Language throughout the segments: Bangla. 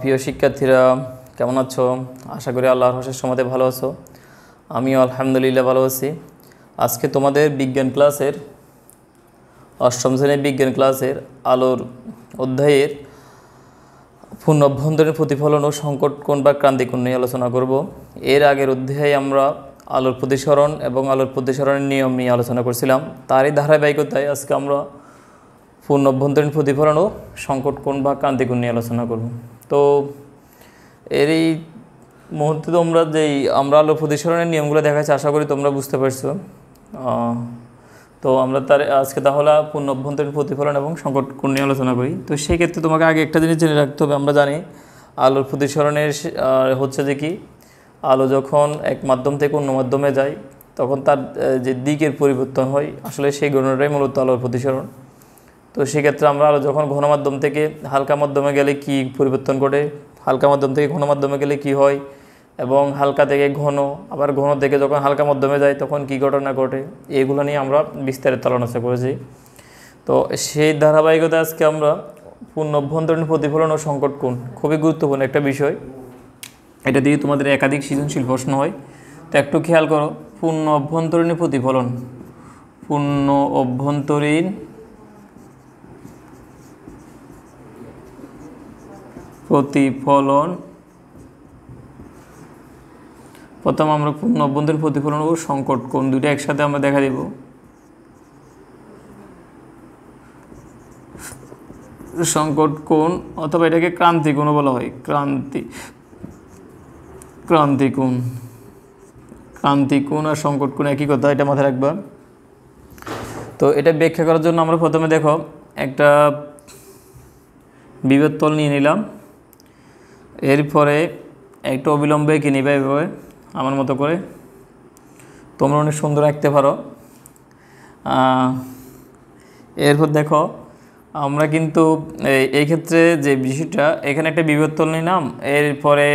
প্রিয় শিক্ষার্থীরা কেমন আছো আশা করি আল্লাহর হোসের সময়তে ভালো আছো আমিও আলহামদুলিল্লাহ ভালো আছি আজকে তোমাদের বিজ্ঞান ক্লাসের অষ্টম শ্রেণীর বিজ্ঞান ক্লাসের আলোর অধ্যায়ের পূর্ণ অভ্যন্তরীণ প্রতিফলন ও সংকট কোণ বা কোণ নিয়ে আলোচনা করব এর আগের অধ্যায়ে আমরা আলোর প্রতিসরণ এবং আলোর প্রতিসরণের নিয়ম নিয়ে আলোচনা করছিলাম তারই ধারাবাহিকতায় আজকে আমরা পূর্ণ অভ্যন্তরীণ প্রতিফলন ও সংকট কোণ বা কোণ নিয়ে আলোচনা করব তো এর এই মুহূর্তে তোমরা যেই আমরা আলো প্রতিসরণের নিয়মগুলো দেখাচ্ছি আশা করি তোমরা বুঝতে পারছো তো আমরা তার আজকে তাহলে পূর্ণ অভ্যন্তরীণ প্রতিফলন এবং সংকট নিয়ে আলোচনা করি তো সেই ক্ষেত্রে তোমাকে আগে একটা জিনিস জেনে রাখতে হবে আমরা জানি আলোর প্রতিসরণের হচ্ছে যে কি আলো যখন এক মাধ্যম থেকে অন্য মাধ্যমে যায় তখন তার যে দিকের পরিবর্তন হয় আসলে সেই গণনাটাই মূলত আলোর প্রতিসরণ তো সেক্ষেত্রে আমরা যখন ঘন মাধ্যম থেকে হালকা মাধ্যমে গেলে কি পরিবর্তন ঘটে হালকা মাধ্যম থেকে ঘন মাধ্যমে গেলে কি হয় এবং হালকা থেকে ঘন আবার ঘন থেকে যখন হালকা মাধ্যমে যায় তখন কি ঘটনা ঘটে এগুলো নিয়ে আমরা বিস্তারিত আলোচনা করেছি তো সেই ধারাবাহিকতা আজকে আমরা পূর্ণ অভ্যন্তরীণ প্রতিফলন ও সংকট কোন খুবই গুরুত্বপূর্ণ একটা বিষয় এটা দিয়ে তোমাদের একাধিক সৃজনশীল প্রশ্ন হয় তো একটু খেয়াল করো পূর্ণ অভ্যন্তরীণ প্রতিফলন পূর্ণ অভ্যন্তরীণ প্রতিফলন প্রথম আমরা নব্যন্তের প্রতিফলন ও সংকট কোন দুইটা একসাথে আমরা দেখা দেব সংকট কোণ অথবা এটাকে ক্রান্তি কোণও বলা হয় ক্রান্তি ক্রান্তি কোন ক্রান্তি কোন আর সংকট কোন একই কথা এটা মাথায় রাখবা তো এটা ব্যাখ্যা করার জন্য আমরা প্রথমে দেখো একটা বিভেদ তল নিয়ে নিলাম এরপরে একটু অবিলম্বে কি নিবে এভাবে আমার মতো করে তোমরা অনেক সুন্দর আঁকতে পারো এরপর দেখো আমরা কিন্তু এই ক্ষেত্রে যে বিষয়টা এখানে একটা বিবর্তল নিলাম এরপরে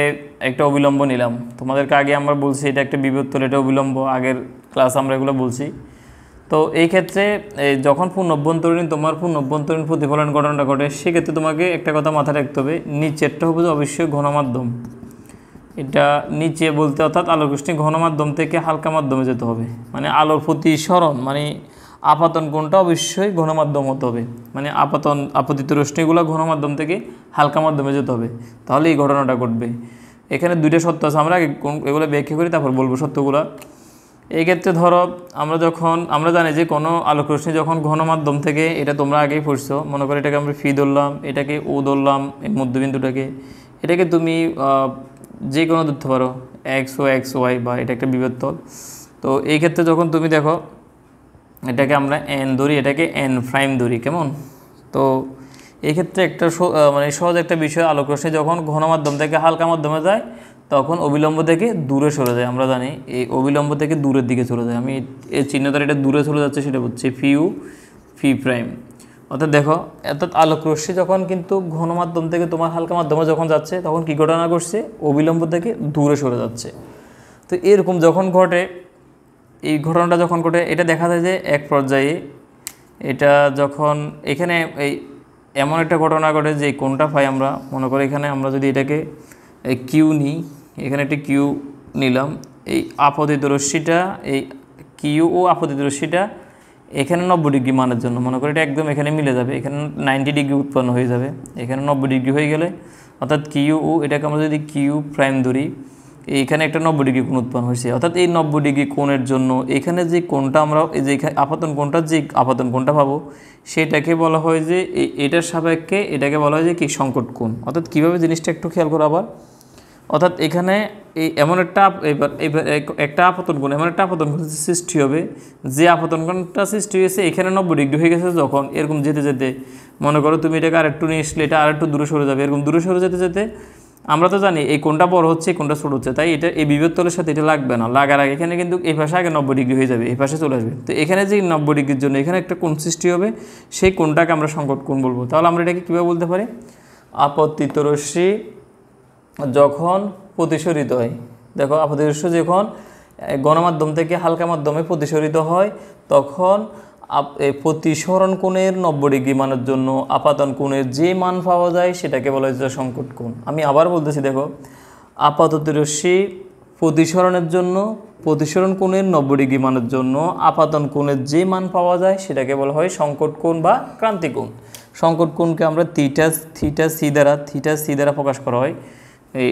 একটা অবিলম্ব নিলাম তোমাদেরকে আগে আমরা বলছি এটা একটা বিবর্তল এটা অবিলম্ব আগের ক্লাস আমরা এগুলো বলছি তো এই ক্ষেত্রে যখন পূর্ণ অভ্যন্তরীণ তোমার পূর্ণ অভ্যন্তরীণ প্রতিফলন ঘটনাটা ঘটে সেক্ষেত্রে তোমাকে একটা কথা মাথায় রাখতে হবে নিচেরটা হবে অবশ্যই ঘনমাধ্যম এটা নিচে বলতে অর্থাৎ ঘন ঘনমাধ্যম থেকে হালকা মাধ্যমে যেতে হবে মানে আলোর প্রতি স্মরণ মানে আপাতন কোনটা অবশ্যই ঘনমাধ্যম হতে হবে মানে আপাতন আপতিত রশ্মিগুলো ঘনমাধ্যম থেকে হালকা মাধ্যমে যেতে হবে তাহলে এই ঘটনাটা ঘটবে এখানে দুইটা সত্য আছে আমরা এগুলো ব্যাখ্যা করি তারপর বলবো সত্যগুলা এক্ষেত্রে ধরো আমরা যখন আমরা জানি যে কোনো আলোক রশ্মি যখন ঘন মাধ্যম থেকে এটা তোমরা আগেই পড়ছো মনে করো এটাকে আমরা ফি ধরলাম এটাকে ও ধরলাম এই মধ্যবিন্দুটাকে এটাকে তুমি যে কোনো ধরতে পারো এক্স ও এক্স ওয়াই বা এটা একটা বিভেদতল তো এই ক্ষেত্রে যখন তুমি দেখো এটাকে আমরা এন ধরি এটাকে এন প্রাইম ধরি কেমন তো এই ক্ষেত্রে একটা মানে সহজ একটা বিষয় আলোক রশ্মি যখন ঘন মাধ্যম থেকে হালকা মাধ্যমে যায় তখন অবিলম্ব থেকে দূরে সরে যায় আমরা জানি এই অবিলম্ব থেকে দূরের দিকে চলে যায় আমি এই চিহ্ন দ্বারা এটা দূরে চলে যাচ্ছে সেটা হচ্ছে ফিউ ফি প্রাইম অর্থাৎ দেখো অর্থাৎ আলোক রশ্মি যখন কিন্তু ঘন মাধ্যম থেকে তোমার হালকা মাধ্যমে যখন যাচ্ছে তখন কী ঘটনা ঘটছে অবিলম্ব থেকে দূরে সরে যাচ্ছে তো এরকম যখন ঘটে এই ঘটনাটা যখন ঘটে এটা দেখা যায় যে এক পর্যায়ে এটা যখন এখানে এই এমন একটা ঘটনা ঘটে যে কোনটা পাই আমরা মনে করি এখানে আমরা যদি এটাকে কিউ নিই এখানে একটি কিউ নিলাম এই আপদিত রশ্মিটা এই কিউ ও আপদিত রশ্মিটা এখানে নব্বই ডিগ্রি মানের জন্য মনে করি এটা একদম এখানে মিলে যাবে এখানে নাইনটি ডিগ্রি উৎপন্ন হয়ে যাবে এখানে নব্বই ডিগ্রি হয়ে গেলে অর্থাৎ কিউ ও এটাকে আমরা যদি কিউ প্রাইম ধরি এইখানে একটা নব্বই ডিগ্রি কোণ উৎপন্ন হয়েছে অর্থাৎ এই নব্বই ডিগ্রি কোণের জন্য এখানে যে কোণটা আমরা এই যে আপাতন কোণটা যে আপাতন কোণটা পাবো সেটাকে বলা হয় যে এটার সাপেক্ষে এটাকে বলা হয় যে কি সংকট কোণ অর্থাৎ কীভাবে জিনিসটা একটু খেয়াল করো আবার অর্থাৎ এখানে এই এমন একটা এবার একটা আপতন কোণ এমন একটা আপতন কোণ সৃষ্টি হবে যে আপতন কোণটা সৃষ্টি হয়েছে এখানে নব্বই ডিগ্রি হয়ে গেছে যখন এরকম যেতে যেতে মনে করো তুমি এটাকে আরেকটু নিয়ে আসলে এটা আরেকটু দূরে সরে যাবে এরকম দূরে সরে যেতে যেতে আমরা তো জানি এই কোনটা বড় হচ্ছে কোনটা ছোট হচ্ছে তাই এটা এই বিভেদতলের সাথে এটা লাগবে না লাগার আগে এখানে কিন্তু এই পাশে আগে নব্বই ডিগ্রি হয়ে যাবে এই পাশে চলে আসবে তো এখানে যে নব্বই ডিগ্রির জন্য এখানে একটা কোণ সৃষ্টি হবে সেই কোনটাকে আমরা সংকট কোণ বলবো তাহলে আমরা এটাকে কীভাবে বলতে পারি আপত্তিত রশ্মি যখন প্রতিসরিত হয় দেখো আপদৃশ্য যখন গণমাধ্যম থেকে হালকা মাধ্যমে প্রতিসরিত হয় তখন প্রতিসরণ কোণের নব্বই ডিগ্রি মানের জন্য আপাতন কোণের যে মান পাওয়া যায় সেটাকে বলা হয়েছে সংকট কোণ আমি আবার বলতেছি দেখো আপাতত রশ্মি প্রতিসরণের জন্য প্রতিসরণ কোণের নব্বই ডিগ্রি মানের জন্য আপাতন কোণের যে মান পাওয়া যায় সেটাকে বলা হয় সংকট কোণ বা ক্রান্তিকোণ সংকট কোণকে আমরা থিটা থিটা সি দ্বারা থিটা সি দ্বারা প্রকাশ করা হয়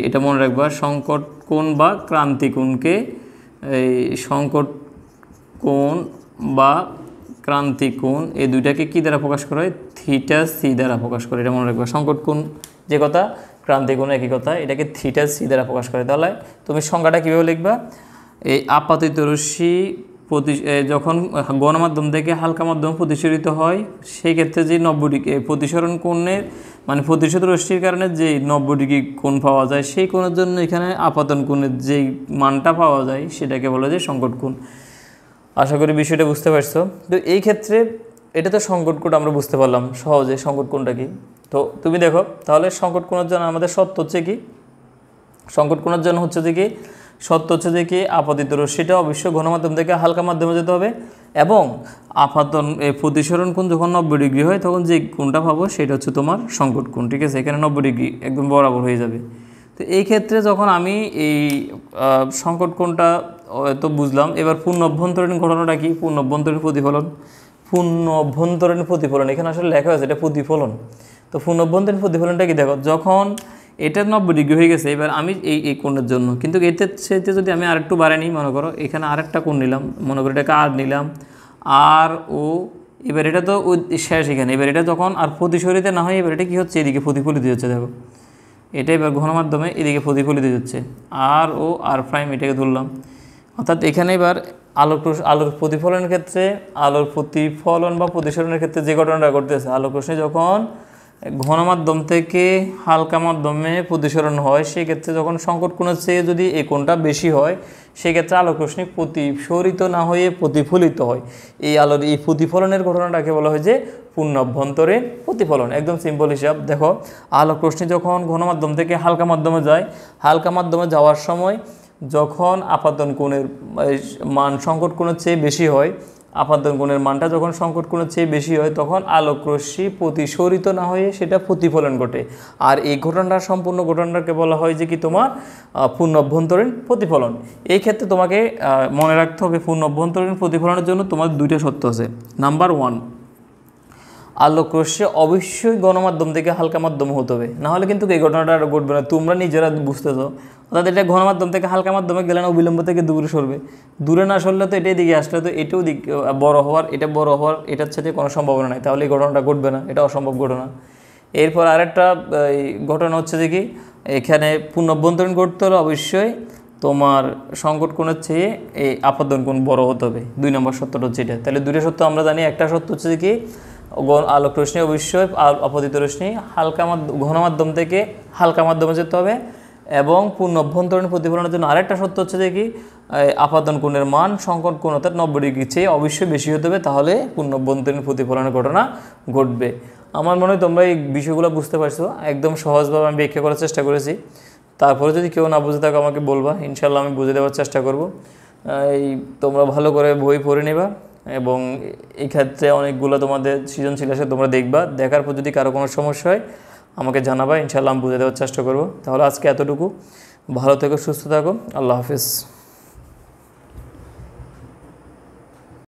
এটা মনে রাখবা সংকট কোণ বা ক্রান্তি কোণকে এই সংকট কোণ বা ক্রান্তি কোণ এই দুইটাকে কী দ্বারা প্রকাশ করা হয় থিটা সি দ্বারা প্রকাশ করে এটা মনে রাখবা সংকট কোণ যে কথা ক্রান্তি কোণ একই কথা এটাকে থিটা সি দ্বারা প্রকাশ করে তাহলে তুমি সংখ্যাটা কীভাবে লিখবা এই আপাতিত রশ্মি প্রতি যখন গণমাধ্যম থেকে হালকা মাধ্যম প্রতিসরিত হয় সেই ক্ষেত্রে যে নব্বই ডিগ্রি প্রতিসরণ কোণের মানে প্রতিশোধ রশ্মির কারণে যে নব্বই ডিগ্রি কোণ পাওয়া যায় সেই কোণের জন্য এখানে আপাতন কোণের যে মানটা পাওয়া যায় সেটাকে বলা যায় সংকট কোণ আশা করি বিষয়টা বুঝতে পারছো তো এই ক্ষেত্রে এটা তো সংকট কোণ আমরা বুঝতে পারলাম সহজে সংকট কোণটা কি তো তুমি দেখো তাহলে সংকট কোণের জন্য আমাদের সত্য হচ্ছে কি সংকট কোণের জন্য হচ্ছে যে কি সত্য হচ্ছে যে কি আপাতিত রশ্মিটা অবশ্যই ঘনমাধ্যম থেকে হালকা মাধ্যমে যেতে হবে এবং আপাতন প্রতিসরণ কোণ যখন নব্বই ডিগ্রি হয় তখন যে কোনটা পাবো সেটা হচ্ছে তোমার সংকট কোণ ঠিক আছে এখানে নব্বই ডিগ্রি একদম বরাবর হয়ে যাবে তো এই ক্ষেত্রে যখন আমি এই সংকট কোণটা তো বুঝলাম এবার পূর্ণ অভ্যন্তরীণ ঘটনাটা কী পূর্ণ অভ্যন্তরীণ প্রতিফলন পূর্ণ অভ্যন্তরীণ প্রতিফলন এখানে আসলে লেখা হয়েছে এটা প্রতিফলন তো পূর্ণ অভ্যন্তরীণ প্রতিফলনটা কি দেখো যখন এটা নব্বই ডিগ্রি হয়ে গেছে এবার আমি এই এই কোণের জন্য কিন্তু এতে সেতে যদি আমি আরেকটু বাড়াই নিই মনে করো এখানে আরেকটা কোণ নিলাম মনে করো এটাকে আর নিলাম আর ও এবার এটা তো শেষ এখানে এবার এটা যখন আর প্রতিসরিতে না হয় এবার এটা কী হচ্ছে এদিকে প্রতিফলিত হচ্ছে দেখো এটা এবার মাধ্যমে এদিকে প্রতিফলিত হচ্ছে আর ও আর প্রাইম এটাকে ধরলাম অর্থাৎ এখানে এবার আলোক আলোর প্রতিফলনের ক্ষেত্রে আলোর প্রতিফলন বা প্রতিসরণের ক্ষেত্রে যে ঘটনাটা ঘটতেছে আলোক রশ্মি যখন ঘন মাধ্যম থেকে হালকা মাধ্যমে প্রতিসরণ হয় সেক্ষেত্রে যখন সংকট কোনো চেয়ে যদি এ কোনটা বেশি হয় সেক্ষেত্রে রশ্মি প্রতিসরিত না হয়ে প্রতিফলিত হয় এই আলোর এই প্রতিফলনের ঘটনাটাকে বলা হয় যে পূর্ণাভ্যন্তরে প্রতিফলন একদম সিম্পল হিসাব দেখো রশ্মি যখন ঘন মাধ্যম থেকে হালকা মাধ্যমে যায় হালকা মাধ্যমে যাওয়ার সময় যখন আপাতন কোণের মান সংকট কোণের চেয়ে বেশি হয় আপাতন কোণের মানটা যখন সংকট কোণের চেয়ে বেশি হয় তখন আলোক রশ্মি প্রতিসরিত না হয়ে সেটা প্রতিফলন ঘটে আর এই ঘটনাটা সম্পূর্ণ ঘটনাটাকে বলা হয় যে কি তোমার পূর্ণ অভ্যন্তরীণ প্রতিফলন এই ক্ষেত্রে তোমাকে মনে রাখতে হবে পূর্ণ অভ্যন্তরীণ প্রতিফলনের জন্য তোমার দুইটা সত্য আছে নাম্বার ওয়ান আলোক রশ্মি অবশ্যই গণমাধ্যম থেকে হালকা মাধ্যম হতে হবে নাহলে কিন্তু এই ঘটনাটা ঘটবে না তোমরা নিজেরা বুঝতেছো অর্থাৎ এটা ঘন মাধ্যম থেকে হালকা মাধ্যমে গেলে না অবিলম্ব থেকে দূরে সরবে দূরে না সরলে তো এটাই দিকে আসলে তো এটাও দিক বড় হওয়ার এটা বড় হওয়ার এটার সাথে কোনো সম্ভাবনা নাই তাহলে এই ঘটনাটা ঘটবে না এটা অসম্ভব ঘটনা এরপর আরেকটা ঘটনা হচ্ছে যে কি এখানে পুনঃভ্যন্তরীণ করতে হলে অবশ্যই তোমার সংকট কোণের চেয়ে এই আপাদন কোণ বড় হতে হবে দুই নম্বর সত্যটা হচ্ছে এটা তাহলে দুটো সত্য আমরা জানি একটা সত্য হচ্ছে যে কি আলোক রশ্মি অবশ্যই আপতিত রশ্মি হালকা ঘন মাধ্যম থেকে হালকা মাধ্যমে যেতে হবে এবং পূর্ণ অভ্যন্তরীণ প্রতিফলনের জন্য আরেকটা সত্য হচ্ছে যে কি আপাতন কোণের মান সংকট কোণ অর্থাৎ নব্বই ডিগ্রি চেয়ে অবশ্যই বেশি হতে হবে তাহলে পূর্ণ অভ্যন্তরীণ প্রতিফলনের ঘটনা ঘটবে আমার মনে হয় তোমরা এই বিষয়গুলো বুঝতে পারছো একদম সহজভাবে আমি ব্যাখ্যা করার চেষ্টা করেছি তারপরে যদি কেউ না বুঝে থাকো আমাকে বলবা ইনশাল্লাহ আমি বুঝে দেওয়ার চেষ্টা করব এই তোমরা ভালো করে বই পড়ে নেবা এবং এই ক্ষেত্রে অনেকগুলো তোমাদের সৃজনশীল আসে তোমরা দেখবা দেখার পর যদি কারো কোনো সমস্যা হয় আমাকে জানাবা ইনশাল্লাহ আমি বুঝে দেওয়ার চেষ্টা করবো তাহলে আজকে এতটুকু ভালো থেকো সুস্থ থাকো আল্লাহ হাফিজ